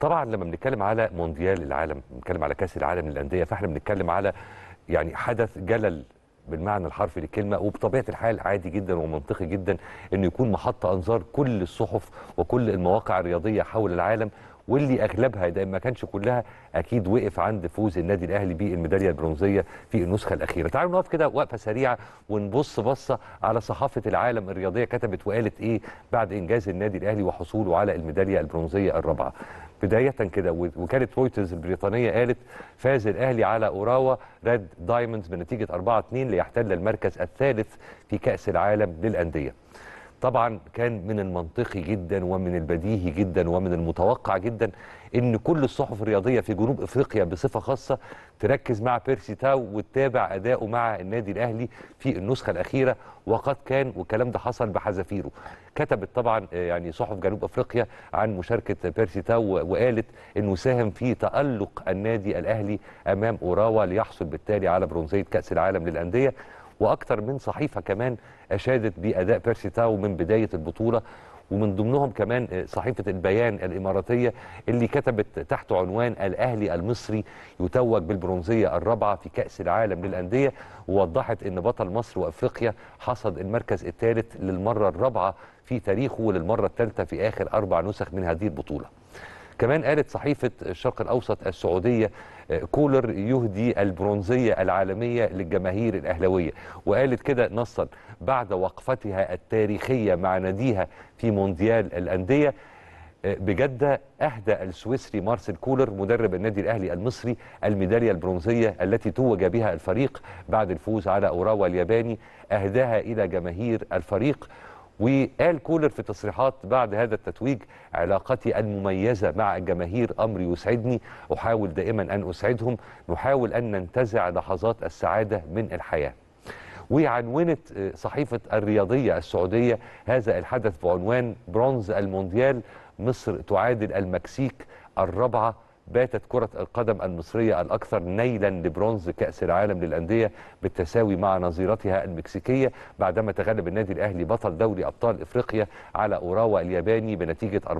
طبعا لما بنتكلم على مونديال العالم بنتكلم على كاس العالم للانديه فاحنا بنتكلم على يعني حدث جلل بالمعنى الحرفي للكلمه وبطبيعه الحال عادي جدا ومنطقي جدا انه يكون محط انظار كل الصحف وكل المواقع الرياضيه حول العالم واللي اغلبها اذا ما كانش كلها اكيد وقف عند فوز النادي الاهلي بالميداليه البرونزيه في النسخه الاخيره تعالوا نقف كده وقفه سريعه ونبص بصه على صحافه العالم الرياضيه كتبت وقالت ايه بعد انجاز النادي الاهلي وحصوله على الميداليه البرونزيه الرابعه بدايه كده وكاله رويترز البريطانيه قالت فاز الاهلي على اوراوا ريد دايموندز بنتيجه 4-2 ليحتل المركز الثالث في كاس العالم للانديه طبعا كان من المنطقي جدا ومن البديهي جدا ومن المتوقع جدا ان كل الصحف الرياضيه في جنوب افريقيا بصفه خاصه تركز مع بيرسي تاو وتتابع اداؤه مع النادي الاهلي في النسخه الاخيره وقد كان والكلام ده حصل بحذافيره كتبت طبعا آه، يعني صحف جنوب افريقيا عن مشاركه بيرسي تاو وقالت انه ساهم في تالق النادي الاهلي امام اوراوا ليحصل بالتالي على برونزيه كاس العالم للانديه واكثر من صحيفه كمان اشادت باداء بيرسي تاو من بدايه البطوله ومن ضمنهم كمان صحيفة البيان الإماراتية اللي كتبت تحت عنوان الأهلي المصري يتوج بالبرونزية الرابعة في كأس العالم للأندية ووضحت أن بطل مصر وأفريقيا حصد المركز الثالث للمرة الرابعة في تاريخه وللمرة الثالثة في آخر أربع نسخ من هذه البطولة كمان قالت صحيفة الشرق الأوسط السعودية آه، كولر يهدي البرونزية العالمية للجماهير الأهلوية وقالت كده نصا بعد وقفتها التاريخية مع ناديها في مونديال الأندية آه، بجدة أهدى السويسري مارسيل كولر مدرب النادي الأهلي المصري الميدالية البرونزية التي توج بها الفريق بعد الفوز على أوراوا الياباني أهداها إلى جماهير الفريق وقال كولر في تصريحات بعد هذا التتويج علاقتي المميزة مع الجماهير أمر يسعدني أحاول دائما أن أسعدهم نحاول أن ننتزع لحظات السعادة من الحياة وعنونت آه، صحيفة الرياضية السعودية هذا الحدث بعنوان برونز المونديال مصر تعادل المكسيك الرابعة باتت كرة القدم المصرية الأكثر نيلا لبرونز كأس العالم للأندية بالتساوي مع نظيرتها المكسيكية بعدما تغلب النادي الأهلي بطل دوري أبطال إفريقيا على أوراوا الياباني بنتيجة 4-2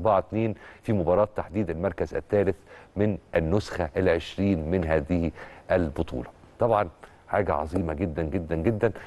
في مباراة تحديد المركز الثالث من النسخة العشرين من هذه البطولة طبعا حاجة عظيمة جدا جدا جدا